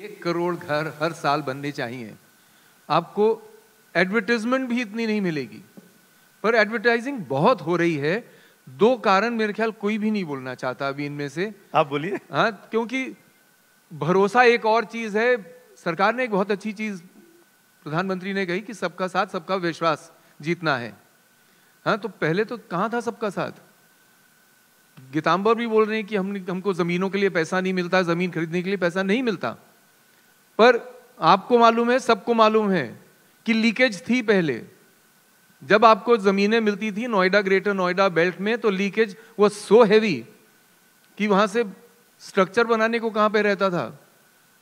एक करोड़ घर हर साल बनने चाहिए आपको एडवर्टाइजमेंट भी इतनी नहीं मिलेगी पर एडवर्टाइजिंग बहुत हो रही है दो कारण मेरे ख्याल कोई भी नहीं बोलना चाहता अभी इनमें से आप बोलिए हाँ क्योंकि भरोसा एक और चीज़ है सरकार ने एक बहुत अच्छी चीज़ प्रधानमंत्री ने कही कि सबका साथ सबका विश्वास जीतना है हाँ तो पहले तो कहाँ था सबका साथ गीताम्बर भी बोल रहे हैं कि हम हमको ज़मीनों के लिए पैसा नहीं मिलता ज़मीन खरीदने के लिए पैसा नहीं मिलता पर आपको मालूम है सबको मालूम है कि लीकेज थी पहले जब आपको ज़मीनें मिलती थी नोएडा ग्रेटर नोएडा बेल्ट में तो लीकेज वो सो हैवी कि वहां से स्ट्रक्चर बनाने को कहां पे रहता था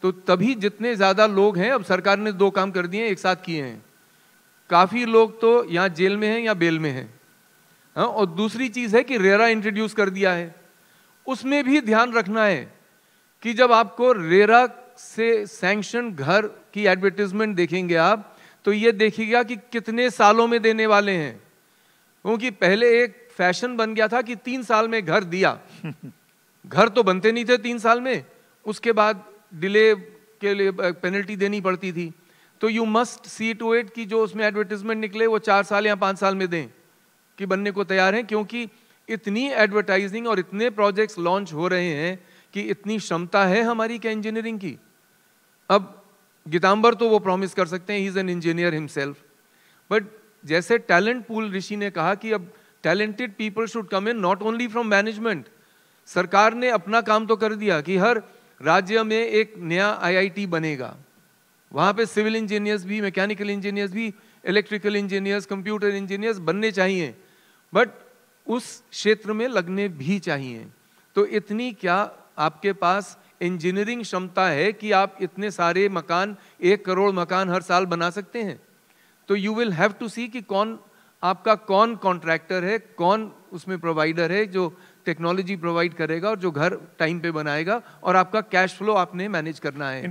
तो तभी जितने ज़्यादा लोग हैं अब सरकार ने दो काम कर दिए एक साथ किए हैं काफ़ी लोग तो यहाँ जेल में हैं या बेल में हैं हाँ और दूसरी चीज़ है कि रेरा इंट्रोड्यूस कर दिया है उसमें भी ध्यान रखना है कि जब आपको रेरा से सैंक्शन घर की एडवर्टीजमेंट देखेंगे आप तो ये देखिएगा कि कितने सालों में देने वाले हैं क्योंकि पहले एक फैशन बन गया था कि तीन साल में घर दिया घर तो बनते नहीं थे तीन साल में उसके बाद डिले के लिए पेनल्टी देनी पड़ती थी तो you must see to it की जो उसमें एडवर्टीजमेंट निकले वो चार साल या पाँच साल में दें कि बनने को तैयार हैं क्योंकि इतनी एडवर्टाइजिंग और इतने प्रोजेक्ट्स लॉन्च हो रहे हैं कि इतनी क्षमता है हमारी क्या इंजीनियरिंग की अब गीतांबर तो वो प्रॉमिस कर सकते हैं he is an engineer himself but जैसे टैलेंट पूल ऋषि ने कहा कि अब talented people should come in not only from management सरकार ने अपना काम तो कर दिया कि हर राज्य में एक नया आईआईटी बनेगा वहां पे सिविल इंजीनियर्स भी मैकेनिकल इंजीनियर्स भी इलेक्ट्रिकल इंजीनियर्स कंप्यूटर इंजीनियर्स बनने चाहिए बट उस क्षेत्र में लगने भी चाहिए तो इतनी क्या आपके पास इंजीनियरिंग क्षमता है कि आप इतने सारे मकान एक करोड़ मकान हर साल बना सकते हैं तो you will have to see कि कौन आपका कौन कॉन्ट्रैक्टर है कौन उसमें प्रोवाइडर है जो टेक्नोलॉजी प्रोवाइड करेगा और जो घर टाइम पे बनाएगा और आपका कैश फ्लो आपने मैनेज करना है